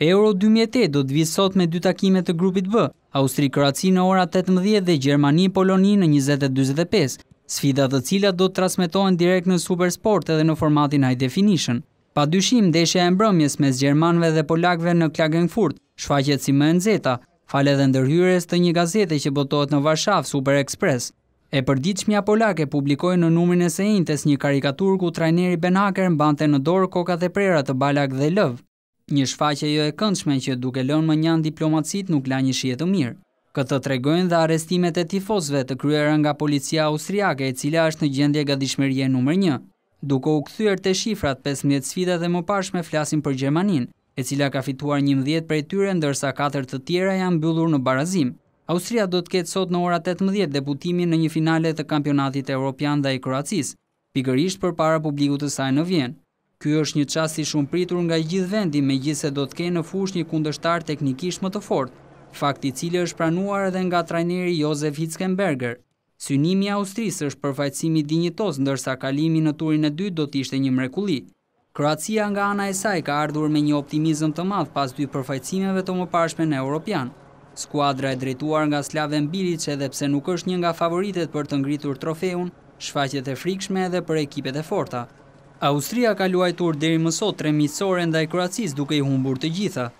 Euro 2008 do të vijë sot me dy takime të grupit B, Austri-Kroaci në ora 18 dhe Gjermani-Poloni në 20.25, sfida të cilat do të trasmetohen direkt në Supersport edhe në formatin High Definition. Pa dyshim, deshja e mbrëmjes mes Gjermanve dhe Polakve në Klagenfurt, shfaqet si më nëzeta, fale dhe ndërhyres të një gazete që botohet në Varshav Super Express. E përdiqmja Polake publikoj në numrin e sejntes një karikatur ku trajneri Ben Haker në bante në dorë kokat e prera të Balak dhe Lëvë. Një shfaqe jo e këndshme që duke lënë më njanë diplomacit nuk la një shjetë mirë. Këtë tregojnë dhe arestimet e tifosve të kryera nga policia austriake e cila është në gjendje ga dishmerje nëmër një. Duko u këthyër të shifrat 15 sfida dhe më pashme flasin për Gjermanin, e cila ka fituar 11 për e tyre ndërsa 4 të tjera janë bëllur në barazim. Austria do të ketë sot në ora 18 deputimin në një finale të kampionatit e Europian dhe i Kroacis, pikërisht për para publikut të saj në Vjenë. Ky është një qasë i shumë pritur nga gjithë vendi me gjithë se do të ke në fush një kundështar teknikisht më të fort, fakti cilë është pranuar edhe nga trajneri Josef Hitzkenberger. Synimi Austrisë është përfajtësimi dinjitos, ndërsa kalimi në turin e dytë do të ishte një mrekuli. Kroacia nga ana e saj ka ardhur me një optimizëm të madhë pas dy përfajtësimeve të më pashme në Europian. Skuadra e drejtuar nga Slavën Bilic edhe pse nuk është një nga favoritet për të ngritur trofeun, shfaqet e frikshme edhe për ekipet e forta. Austria ka luajtur deri mësot tre misore nda i Kroacis duke i humbur të gjitha.